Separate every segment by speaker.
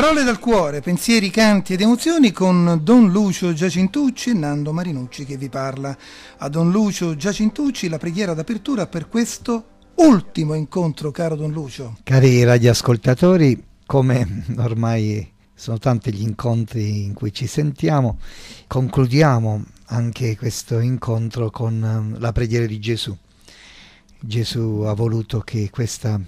Speaker 1: Parole dal cuore, pensieri, canti ed emozioni con Don Lucio Giacintucci e Nando Marinucci che vi parla. A Don Lucio Giacintucci la preghiera d'apertura per questo ultimo incontro, caro Don Lucio.
Speaker 2: Cari radioascoltatori, come ormai sono tanti gli incontri in cui ci sentiamo, concludiamo anche questo incontro con la preghiera di Gesù. Gesù ha voluto che questa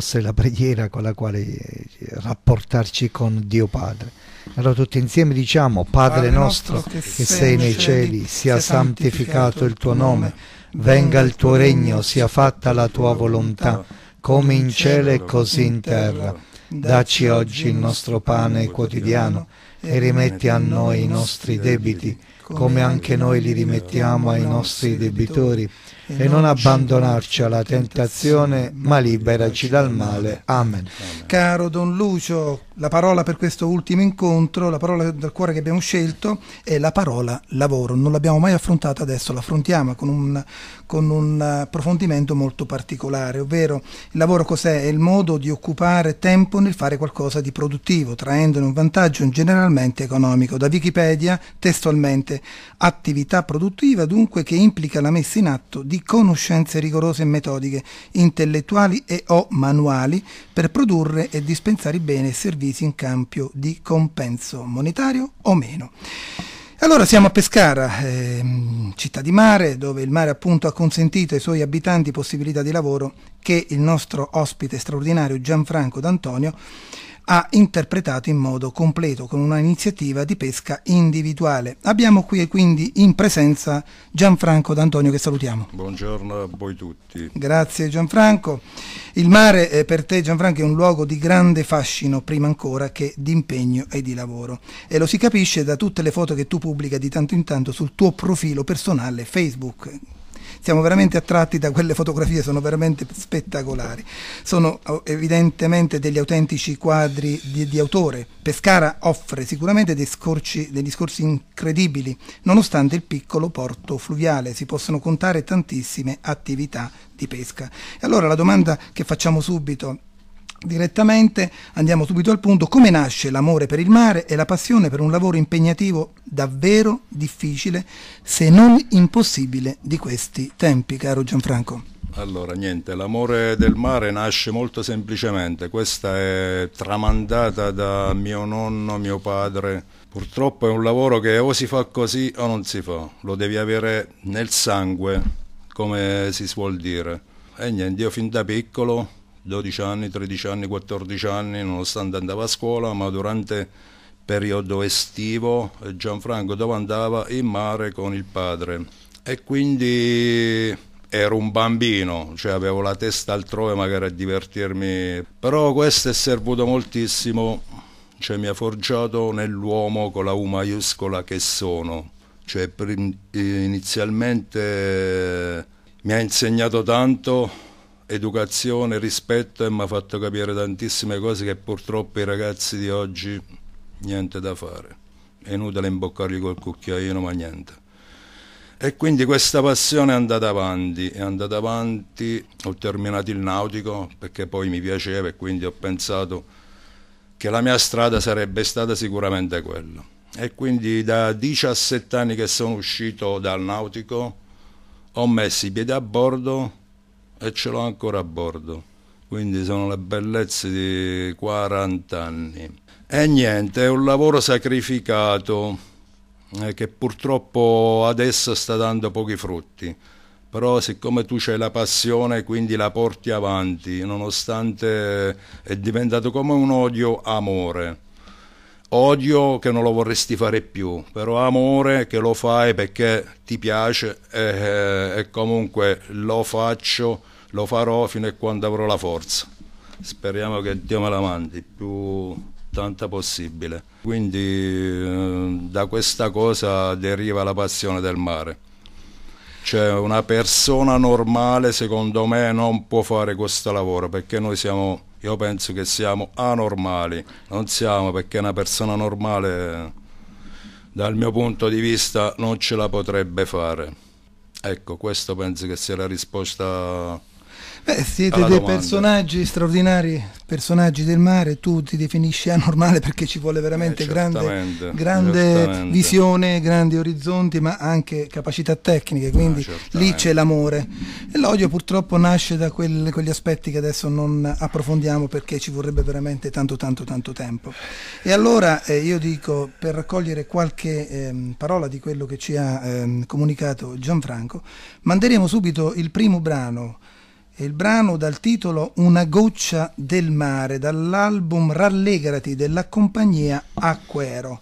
Speaker 2: fosse la preghiera con la quale eh, rapportarci con Dio Padre. Allora tutti insieme diciamo, Padre nostro che sei nei cieli, sia santificato il tuo nome, venga il tuo regno, sia fatta la tua volontà, come in cielo e così in terra. Dacci oggi il nostro pane quotidiano e rimetti a noi i nostri debiti, come anche noi li rimettiamo ai nostri debitori
Speaker 1: e non abbandonarci alla tentazione, ma liberaci dal male. Amen. Caro Don Lucio, la parola per questo ultimo incontro, la parola del cuore che abbiamo scelto è la parola lavoro. Non l'abbiamo mai affrontata adesso, l'affrontiamo con un, con un approfondimento molto particolare, ovvero il lavoro cos'è? È il modo di occupare tempo nel fare qualcosa di produttivo, traendone un vantaggio generalmente economico. Da Wikipedia, testualmente, attività produttiva dunque che implica la messa in atto di conoscenze rigorose e metodiche, intellettuali e o manuali per produrre e dispensare i beni e servizi servizi in cambio di compenso monetario o meno. Allora siamo a Pescara, ehm, città di mare, dove il mare appunto ha consentito ai suoi abitanti possibilità di lavoro che il nostro ospite straordinario Gianfranco D'Antonio ha interpretato in modo completo con una iniziativa di pesca individuale. Abbiamo qui quindi in presenza Gianfranco D'Antonio che salutiamo.
Speaker 3: Buongiorno a voi tutti.
Speaker 1: Grazie Gianfranco. Il mare eh, per te Gianfranco è un luogo di grande fascino prima ancora che di impegno e di lavoro e lo si capisce da tutte le foto che tu pubblica di tanto in tanto sul tuo profilo personale Facebook siamo veramente attratti da quelle fotografie, sono veramente spettacolari. Sono oh, evidentemente degli autentici quadri di, di autore. Pescara offre sicuramente dei scorci, degli scorsi incredibili, nonostante il piccolo porto fluviale, si possono contare tantissime attività di pesca. E allora la domanda che facciamo subito direttamente, andiamo subito al punto, come nasce l'amore per il mare e la passione per un lavoro impegnativo davvero difficile, se non impossibile, di questi tempi, caro Gianfranco?
Speaker 3: Allora, niente, l'amore del mare nasce molto semplicemente, questa è tramandata da mio nonno, mio padre. Purtroppo è un lavoro che o si fa così o non si fa, lo devi avere nel sangue, come si suol dire. E niente, io fin da piccolo 12 anni, 13 anni, 14 anni, nonostante andava a scuola, ma durante il periodo estivo eh, Gianfranco dove andava in mare con il padre. E quindi ero un bambino, cioè avevo la testa altrove magari a divertirmi, però questo è servito moltissimo, cioè mi ha forgiato nell'uomo con la U maiuscola che sono, cioè eh, inizialmente mi ha insegnato tanto educazione, rispetto e mi ha fatto capire tantissime cose che purtroppo i ragazzi di oggi niente da fare. È inutile imboccargli col cucchiaino, ma niente. E quindi questa passione è andata avanti, è andata avanti, ho terminato il nautico perché poi mi piaceva e quindi ho pensato che la mia strada sarebbe stata sicuramente quella. E quindi da 17 anni che sono uscito dal nautico ho messo i piedi a bordo e ce l'ho ancora a bordo. Quindi sono le bellezze di 40 anni. E niente, è un lavoro sacrificato eh, che purtroppo adesso sta dando pochi frutti. Però siccome tu c'hai la passione, quindi la porti avanti, nonostante eh, è diventato come un odio amore Odio che non lo vorresti fare più, però amore che lo fai perché ti piace e, eh, e comunque lo faccio, lo farò fino a quando avrò la forza. Speriamo che Dio me la mandi più tanta possibile. Quindi eh, da questa cosa deriva la passione del mare. Cioè una persona normale secondo me non può fare questo lavoro perché noi siamo, io penso che siamo anormali, non siamo perché una persona normale dal mio punto di vista non ce la potrebbe fare. Ecco, questo penso che sia la risposta Beh, siete dei personaggi
Speaker 1: straordinari, personaggi del mare, tu ti definisci anormale perché ci vuole veramente eh, grande, grande visione, grandi orizzonti, ma anche capacità tecniche, quindi ah, no, lì c'è l'amore. E l'odio purtroppo nasce da quel, quegli aspetti che adesso non approfondiamo perché ci vorrebbe veramente tanto tanto tanto tempo. E allora eh, io dico, per raccogliere qualche eh, parola di quello che ci ha ehm, comunicato Gianfranco, manderemo subito il primo brano il brano dal titolo Una goccia del mare dall'album Rallegrati della compagnia Acquero.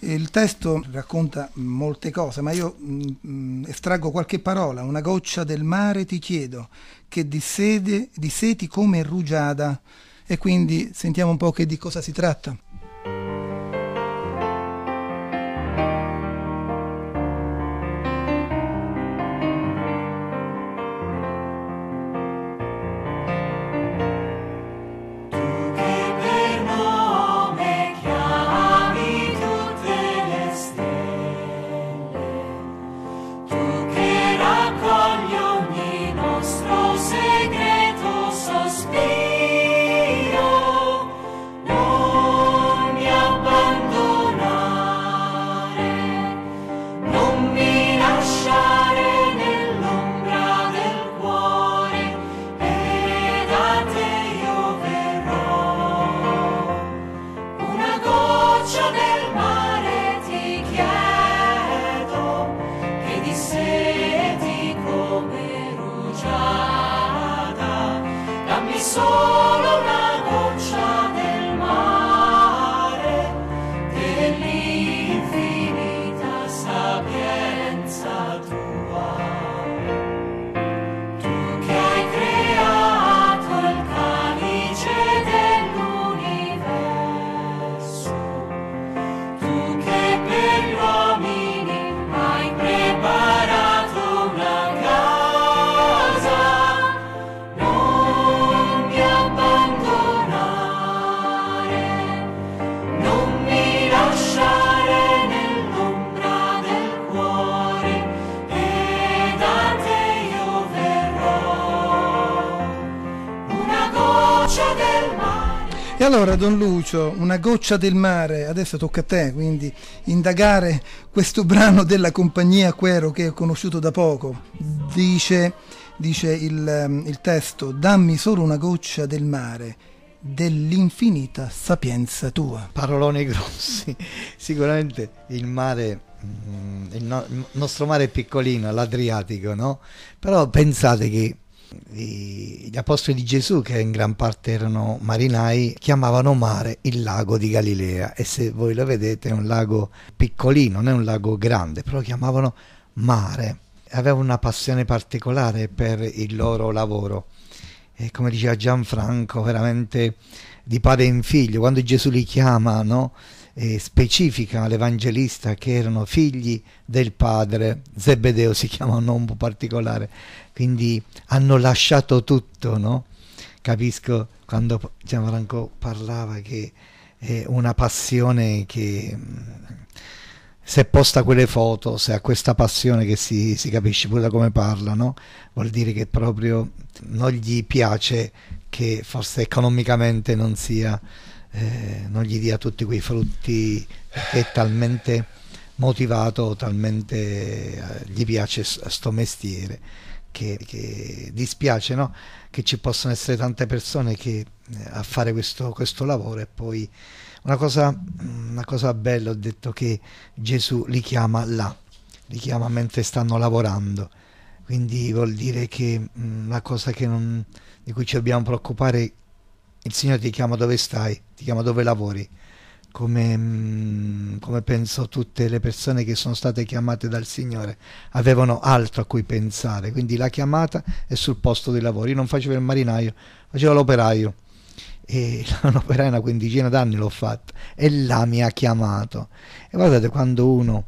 Speaker 1: Il testo racconta molte cose, ma io mh, mm, mm, estraggo qualche parola. Una goccia del mare ti chiedo, che dissede, disseti come rugiada. E quindi sentiamo un po' che di cosa si tratta. Allora, Don Lucio, una goccia del mare, adesso tocca a te, quindi indagare questo brano della compagnia Quero che ho conosciuto da poco. Dice, dice il, ehm, il testo, dammi solo una goccia del mare, dell'infinita sapienza tua.
Speaker 2: Paroloni grossi, sicuramente il mare, mm, il, no, il nostro mare è piccolino, l'Adriatico, no? Però pensate che gli apostoli di Gesù, che in gran parte erano marinai, chiamavano mare il lago di Galilea e se voi lo vedete è un lago piccolino, non è un lago grande, però lo chiamavano mare. Avevano una passione particolare per il loro lavoro e come diceva Gianfranco, veramente di padre in figlio, quando Gesù li chiama, no? eh, specifica l'Evangelista che erano figli del padre, Zebedeo si chiama un nome particolare, quindi hanno lasciato tutto, no? Capisco quando Gianfranco parlava che è una passione che se posta quelle foto, se ha questa passione che si, si capisce pure da come parla, no? vuol dire che proprio non gli piace che forse economicamente non sia eh, non gli dia tutti quei frutti che è talmente motivato, talmente eh, gli piace sto mestiere che, che dispiace no? che ci possano essere tante persone che, eh, a fare questo, questo lavoro e poi una cosa, una cosa bella ho detto che Gesù li chiama là, li chiama mentre stanno lavorando quindi vuol dire che mh, mm, la cosa non, di cui ci dobbiamo preoccupare è il Signore ti chiama dove stai, ti chiama dove lavori, come, mm, come, penso tutte le persone che sono state chiamate dal Signore, avevano altro a cui pensare, quindi la chiamata è sul posto dei lavori, io non facevo il marinaio, facevo l'operaio e l'operaio una quindicina d'anni l'ho fatto e là mi ha chiamato e guardate quando uno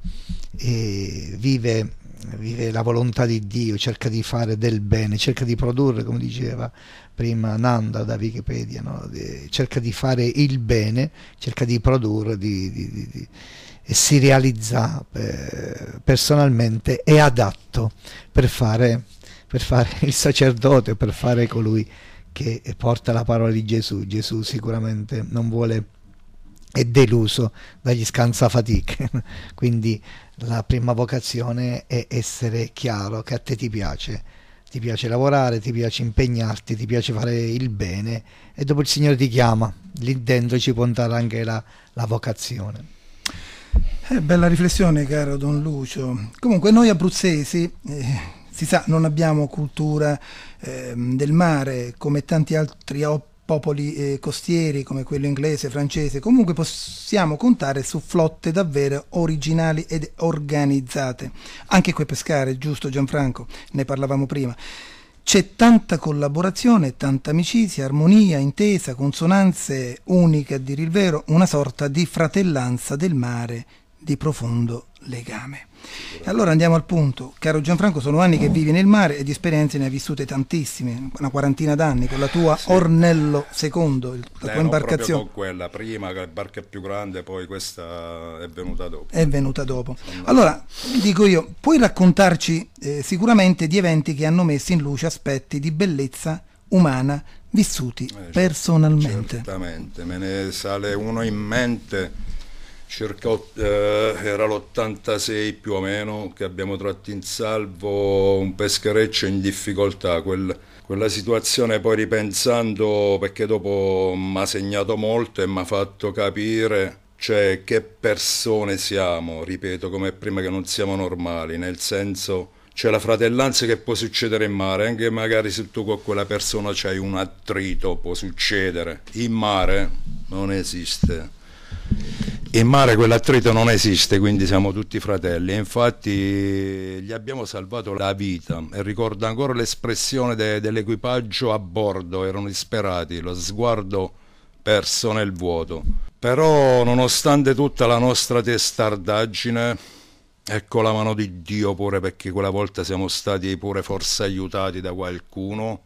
Speaker 2: eh, vive vive la volontà di Dio, cerca di fare del bene, cerca di produrre, come diceva prima Nanda da Wikipedia, no? cerca di fare il bene, cerca di produrre, di, di, e si realizza eh, personalmente, è adatto per fare, per fare il sacerdote, per fare colui che porta la parola di Gesù. Gesù sicuramente non vuole è deluso dagli scansafatiche, quindi la prima vocazione è essere chiaro che a te ti piace, ti piace lavorare, ti piace impegnarti, ti piace fare il bene e dopo il Signore ti chiama, lì dentro ci può andare anche la, la vocazione.
Speaker 1: Eh, bella riflessione caro Don Lucio. Comunque noi abruzzesi, eh, si sa, non abbiamo cultura eh, del mare come tanti altri op- popoli eh, costieri come quello inglese, francese, comunque possiamo contare su flotte davvero originali ed organizzate. Anche qui pescare, giusto Gianfranco, ne parlavamo prima. C'è tanta collaborazione, tanta amicizia, armonia, intesa, consonanze uniche a dire il vero, una sorta di fratellanza del mare di profondo legame. Allora andiamo al punto. Caro Gianfranco, sono anni che vivi nel mare e di esperienze ne hai vissute tantissime, una quarantina d'anni con la tua sì. Ornello II, la eh, tua imbarcazione. No,
Speaker 3: quella prima, la barca più grande, poi questa è venuta dopo. È venuta dopo.
Speaker 1: Allora, dico io, puoi raccontarci eh, sicuramente di eventi che hanno messo in luce aspetti di bellezza umana vissuti eh, certo, personalmente.
Speaker 3: Certamente, me ne sale uno in mente circa, eh, era l'86 più o meno, che abbiamo tratto in salvo un peschereccio in difficoltà. Quel, quella situazione poi ripensando, perché dopo mi ha segnato molto e mi ha fatto capire cioè, che persone siamo, ripeto come prima che non siamo normali, nel senso c'è la fratellanza che può succedere in mare, anche magari se tu con quella persona c'hai un attrito, può succedere. In mare non esiste in mare quell'attrito non esiste, quindi siamo tutti fratelli. E Infatti gli abbiamo salvato la vita e ricordo ancora l'espressione de, dell'equipaggio a bordo, erano disperati, lo sguardo perso nel vuoto. Però nonostante tutta la nostra testardaggine, ecco la mano di Dio pure perché quella volta siamo stati pure forse aiutati da qualcuno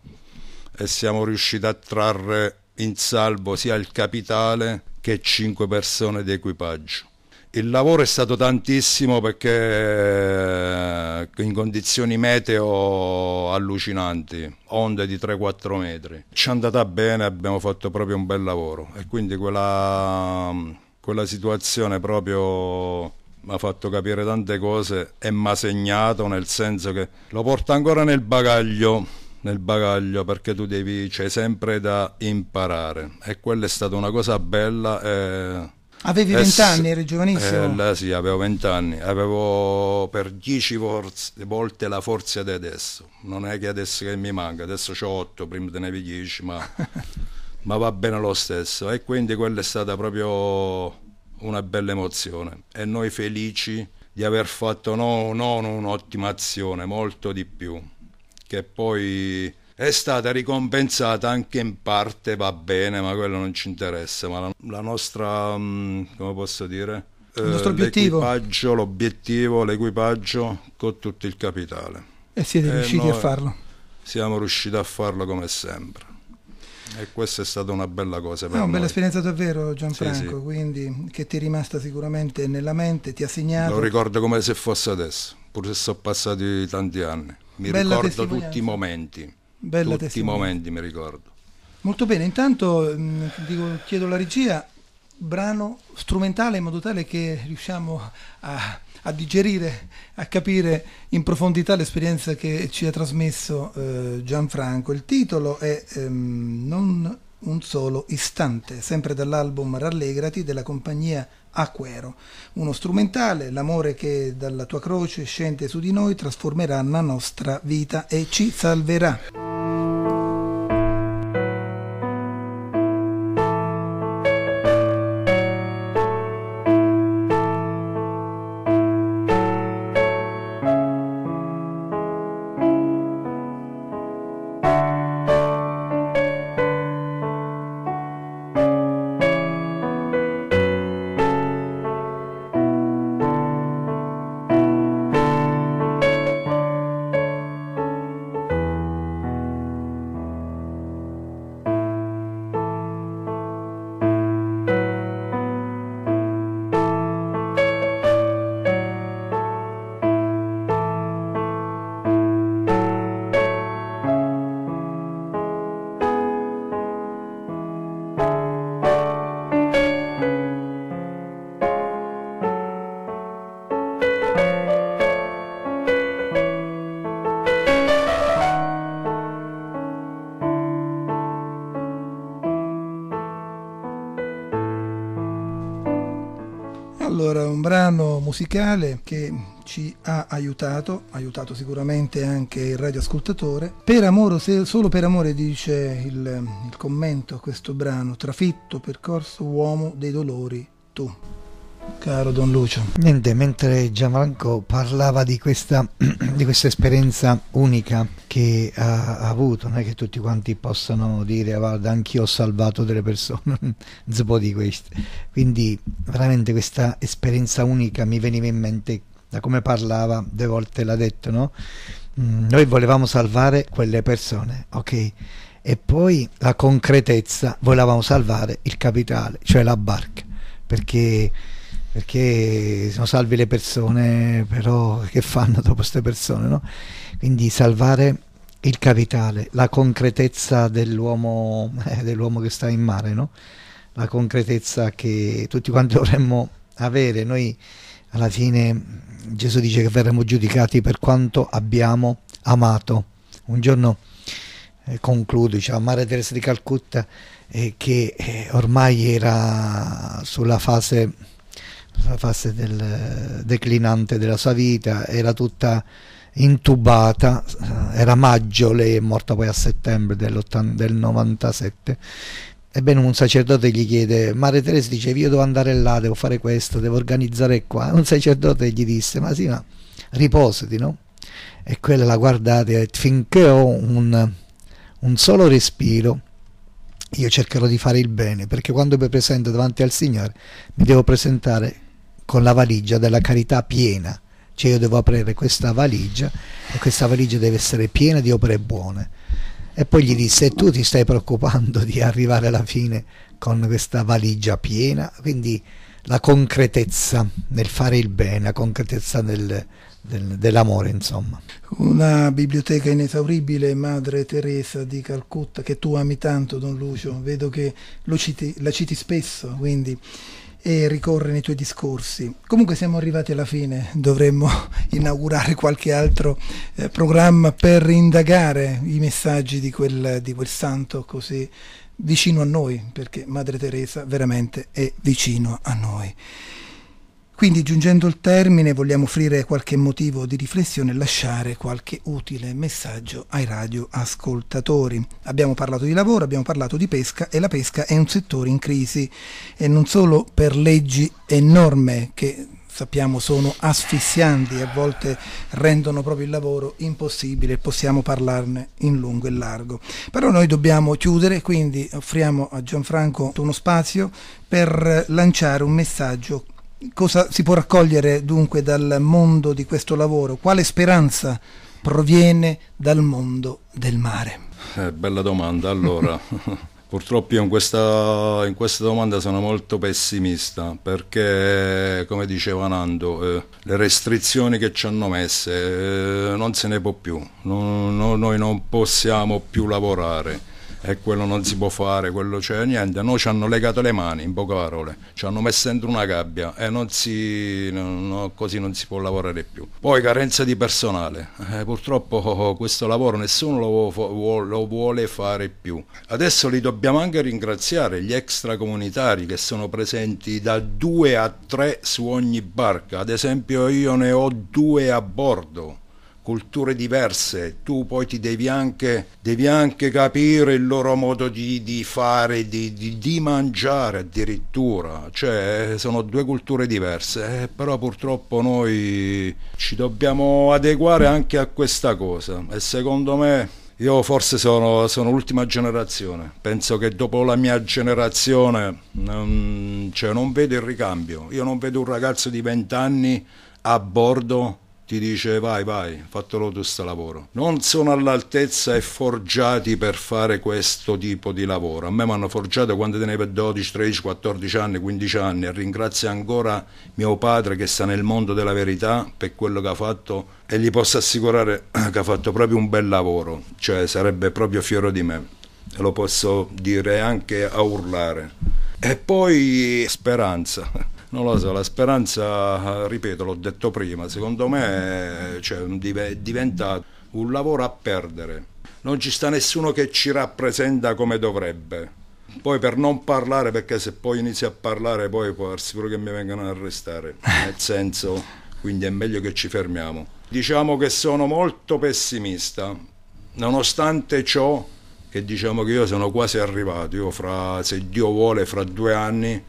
Speaker 3: e siamo riusciti a trarre in salvo sia il capitale che cinque persone di equipaggio. Il lavoro è stato tantissimo perché eh, in condizioni meteo allucinanti, onde di 3-4 metri. Ci è andata bene, abbiamo fatto proprio un bel lavoro e quindi quella, quella situazione proprio mi ha fatto capire tante cose e mi ha segnato nel senso che lo porto ancora nel bagaglio nel bagaglio perché tu devi, c'è sempre da imparare e quella è stata una cosa bella. Eh,
Speaker 1: Avevi eh, vent'anni, eri giovanissimo?
Speaker 3: Eh, sì, avevo vent'anni, avevo per dieci volte la forza di adesso, non è che adesso che mi manca, adesso ho otto, prima te ne avevi dieci, ma, ma va bene lo stesso e quindi quella è stata proprio una bella emozione e noi felici di aver fatto non un'ottima azione, molto di più che poi è stata ricompensata anche in parte, va bene, ma quello non ci interessa, ma la, la nostra, mm, come posso dire, il eh, nostro obiettivo. L'equipaggio, l'obiettivo, l'equipaggio con tutto il capitale. E siete e eh, riusciti a farlo? Siamo riusciti a farlo come sempre. E questa è stata una bella cosa. Per è una noi. bella esperienza
Speaker 1: davvero, Gianfranco, sì, sì. quindi che ti è rimasta sicuramente nella mente, ti ha segnato. Lo
Speaker 3: ricordo come se fosse adesso, pur se sono passati tanti anni mi Bella ricordo tutti i momenti. Bella tutti i momenti mi ricordo.
Speaker 1: Molto bene, intanto mh, mm, dico, chiedo alla regia brano strumentale in modo tale che riusciamo a, a digerire, a capire in profondità l'esperienza che ci ha trasmesso eh, Gianfranco. Il titolo è ehm, Non un solo istante, sempre dall'album Rallegrati della compagnia Aquero. Uno strumentale, l'amore che dalla tua croce scende su di noi trasformerà la nostra vita e ci salverà. musicale che ci ha aiutato, aiutato sicuramente anche il radioascoltatore. Per amore, solo per amore dice il, il commento a questo brano, trafitto percorso uomo dei dolori tu
Speaker 2: caro Don Lucio. Niente, mentre Gianfranco parlava di questa, di questa esperienza unica che ha, ha, avuto, non è che tutti quanti possano dire ah, guarda anch'io ho salvato delle persone, zbo di queste. Quindi veramente questa esperienza unica mi veniva in mente da come parlava, due volte l'ha detto, no? Mm, noi volevamo salvare quelle persone, ok? E poi la concretezza, volevamo salvare il capitale, cioè la barca, perché perché sono salvi le persone, però che fanno dopo queste persone? No? Quindi salvare il capitale, la concretezza dell'uomo, eh, dell'uomo che sta in mare, no? la concretezza che tutti quanti dovremmo avere. Noi alla fine Gesù dice che verremo giudicati per quanto abbiamo amato. Un giorno eh, concludo, diceva Maria Teresa di Calcutta, eh, che eh, ormai era sulla fase la fase del declinante della sua vita, era tutta intubata, era maggio, lei è morta poi a settembre del 97. Ebbene un sacerdote gli chiede, Maria Teresa dice io devo andare là, devo fare questo, devo organizzare qua. Un sacerdote gli disse, ma sì, ma riposati, no? E quella la guardate, finché ho un, un solo respiro, io cercherò di fare il bene, perché quando mi presento davanti al Signore mi devo presentare con la valigia della carità piena, cioè io devo aprire questa valigia e questa valigia deve essere piena di opere buone. E poi gli disse, e tu ti stai preoccupando di arrivare alla fine con questa valigia piena, quindi la concretezza nel fare il bene, la concretezza del, del, dell'amore, insomma.
Speaker 1: Una biblioteca inesauribile, Madre Teresa di Calcutta, che tu ami tanto, Don Lucio, vedo che citi, la citi spesso, quindi e ricorre nei tuoi discorsi. Comunque siamo arrivati alla fine, dovremmo inaugurare qualche altro eh, programma per indagare i messaggi di quel, di quel santo così vicino a noi, perché Madre Teresa veramente è vicino a noi. Quindi giungendo al termine vogliamo offrire qualche motivo di riflessione e lasciare qualche utile messaggio ai radioascoltatori. Abbiamo parlato di lavoro, abbiamo parlato di pesca e la pesca è un settore in crisi e non solo per leggi e norme che sappiamo sono asfissianti, a volte rendono proprio il lavoro impossibile, possiamo parlarne in lungo e largo. Però noi dobbiamo chiudere, quindi offriamo a Gianfranco uno spazio per lanciare un messaggio cosa si può raccogliere dunque dal mondo di questo lavoro? Quale speranza proviene dal mondo del mare?
Speaker 3: Eh, bella domanda, allora purtroppo io in questa, in questa, domanda sono molto pessimista perché come diceva Nando eh, le restrizioni che ci hanno messe eh, non se ne può più, no, no, noi non possiamo più lavorare e quello non si può fare, quello c'è niente, noi ci hanno legato le mani, in poche parole, ci hanno messo dentro una gabbia e non si, no, così non si può lavorare più. Poi carenza di personale, eh, purtroppo questo lavoro nessuno lo, lo vuole fare più. Adesso li dobbiamo anche ringraziare, gli extracomunitari che sono presenti da due a tre su ogni barca, ad esempio io ne ho due a bordo culture diverse, tu poi ti devi anche, devi anche capire il loro modo di, di fare, di, di, di, mangiare addirittura, cioè sono due culture diverse, eh, però purtroppo noi ci dobbiamo adeguare anche a questa cosa e secondo me io forse sono, sono, l'ultima generazione, penso che dopo la mia generazione um, cioè non vedo il ricambio, io non vedo un ragazzo di 20 anni a bordo ti dice vai vai, fatelo tu sta lavoro. Non sono all'altezza e forgiati per fare questo tipo di lavoro. A me mi hanno forgiato quando tenevo 12, 13, 14 anni, 15 anni e ringrazio ancora mio padre che sta nel mondo della verità per quello che ha fatto e gli posso assicurare che ha fatto proprio un bel lavoro, cioè sarebbe proprio fiero di me e lo posso dire anche a urlare. E poi speranza non lo so, la speranza, ripeto, l'ho detto prima, secondo me cioè, diventa un lavoro a perdere. Non ci sta nessuno che ci rappresenta come dovrebbe. Poi per non parlare, perché se poi inizi a parlare poi può darsi pure che mi vengano a arrestare. Nel senso, quindi è meglio che ci fermiamo. Diciamo che sono molto pessimista, nonostante ciò che diciamo che io sono quasi arrivato, io fra, se Dio vuole, fra due anni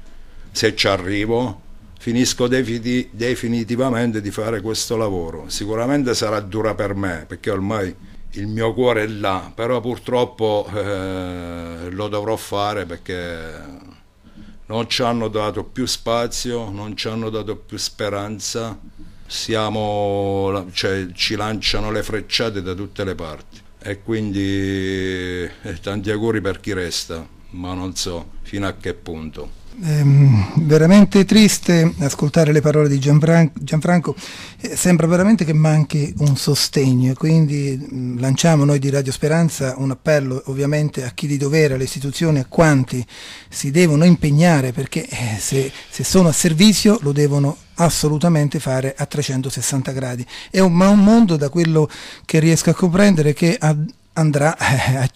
Speaker 3: se ci arrivo, finisco defiti, definitivamente di fare questo lavoro. Sicuramente sarà dura per me, perché ormai il mio cuore è là, però purtroppo eh, lo dovrò fare perché non ci hanno dato più spazio, non ci hanno dato più speranza, Siamo, cioè, ci lanciano le frecciate da tutte le parti e quindi eh, tanti auguri per chi resta, ma non so fino a che punto
Speaker 1: ehm, veramente triste ascoltare le parole di Gianfranco, Gianfranco eh, sembra veramente che manchi un sostegno, quindi mh, mm, lanciamo noi di Radio Speranza un appello ovviamente a chi di dovere, alle istituzioni, a quanti si devono impegnare perché eh, se, se sono a servizio lo devono assolutamente fare a 360 gradi. È un, un mondo da quello che riesco a comprendere che ha andrà eh,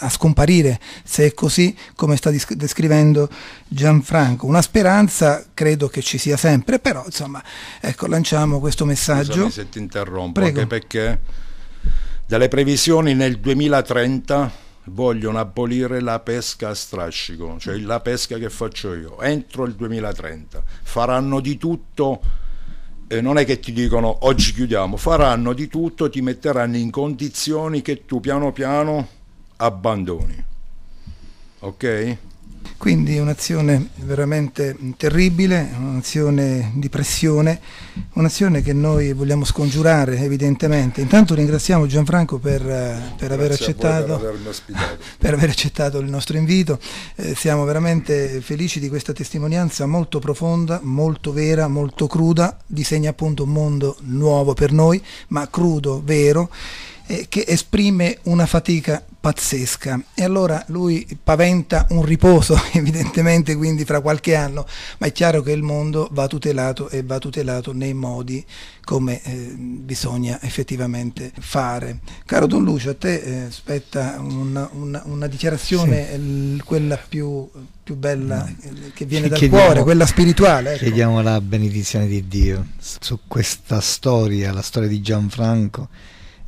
Speaker 1: a, scomparire, se è così come sta descrivendo Gianfranco. Una speranza credo che ci sia sempre, però insomma, ecco, lanciamo questo messaggio. Scusami
Speaker 3: se ti interrompo, Prego. anche perché dalle previsioni nel 2030 vogliono abolire la pesca a strascico, cioè la pesca che faccio io, entro il 2030. Faranno di tutto eh, non è che ti dicono oggi chiudiamo, faranno di tutto, ti metteranno in condizioni che tu piano piano abbandoni. Ok?
Speaker 1: Quindi un'azione veramente terribile, un'azione di pressione, un'azione che noi vogliamo scongiurare evidentemente. Intanto ringraziamo Gianfranco per, eh, per, aver, accettato, per, per aver, accettato, il nostro invito. Eh, siamo veramente felici di questa testimonianza molto profonda, molto vera, molto cruda, disegna appunto un mondo nuovo per noi, ma crudo, vero eh, che esprime una fatica pazzesca e allora lui paventa un riposo evidentemente quindi fra qualche anno, ma è chiaro che il mondo va tutelato e va tutelato nei modi come eh, bisogna effettivamente fare. Caro Don Lucio, a te eh, spetta una, una, una dichiarazione, sì. l, quella più, più bella no. Mm. Eh, che viene Ci dal cuore, quella spirituale. Ecco.
Speaker 2: Chiediamo la benedizione di Dio su questa storia, la storia di Gianfranco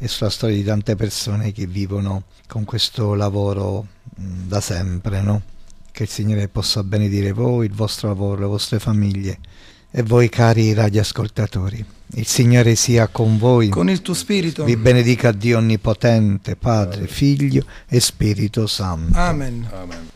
Speaker 2: e sulla storia di tante persone che vivono con questo lavoro mh, mm, da sempre, no? Che il Signore possa benedire voi, il vostro lavoro, le vostre famiglie e voi cari radioascoltatori. Il Signore sia con voi. Con il tuo spirito. Vi benedica Dio Onnipotente, Padre, Amen. Figlio e Spirito Santo. Amen.
Speaker 1: Amen.